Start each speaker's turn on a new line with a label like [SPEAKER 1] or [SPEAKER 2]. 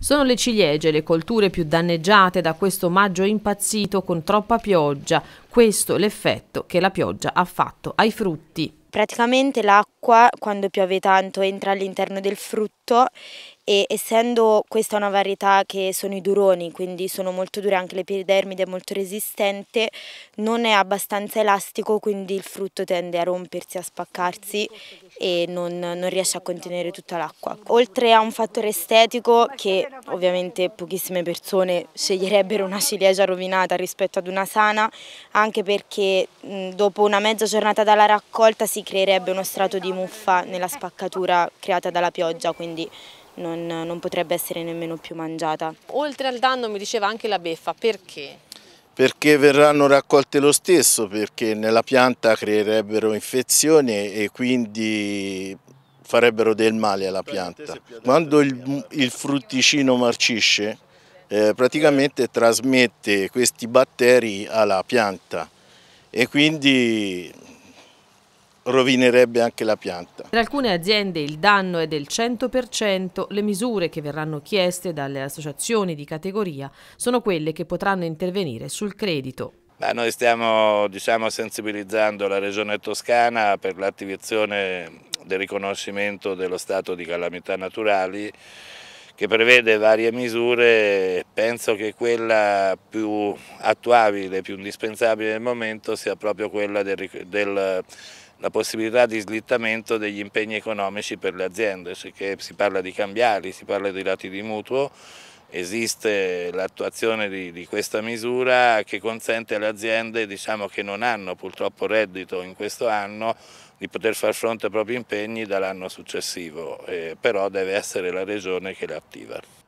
[SPEAKER 1] Sono le ciliegie le colture più danneggiate da questo maggio impazzito con troppa pioggia. Questo l'effetto che la pioggia ha fatto ai frutti.
[SPEAKER 2] Praticamente l'acqua quando piove tanto entra all'interno del frutto e essendo questa una varietà che sono i duroni, quindi sono molto dure, anche l'epidermide è molto resistente, non è abbastanza elastico, quindi il frutto tende a rompersi, a spaccarsi e non, non riesce a contenere tutta l'acqua. Oltre a un fattore estetico, che ovviamente pochissime persone sceglierebbero una ciliegia rovinata rispetto ad una sana, anche perché dopo una mezza giornata dalla raccolta si creerebbe uno strato di muffa nella spaccatura creata dalla pioggia, quindi non, non potrebbe essere nemmeno più mangiata.
[SPEAKER 1] Oltre al danno mi diceva anche la beffa, perché?
[SPEAKER 3] perché verranno raccolte lo stesso, perché nella pianta creerebbero infezioni e quindi farebbero del male alla pianta. Quando il, il frutticino marcisce, eh, praticamente trasmette questi batteri alla pianta e quindi rovinerebbe anche la pianta.
[SPEAKER 1] Per alcune aziende il danno è del 100%, le misure che verranno chieste dalle associazioni di categoria sono quelle che potranno intervenire sul credito.
[SPEAKER 4] Beh, noi stiamo diciamo, sensibilizzando la regione toscana per l'attivazione del riconoscimento dello stato di calamità naturali che prevede varie misure, penso che quella più attuabile, più indispensabile nel momento sia proprio quella del, del la possibilità di slittamento degli impegni economici per le aziende, cioè si parla di cambiali, si parla di lati di mutuo, esiste l'attuazione di, di, questa misura che consente alle aziende diciamo, che non hanno purtroppo reddito in questo anno di poter far fronte ai propri impegni dall'anno successivo, eh, però deve essere la regione che le attiva.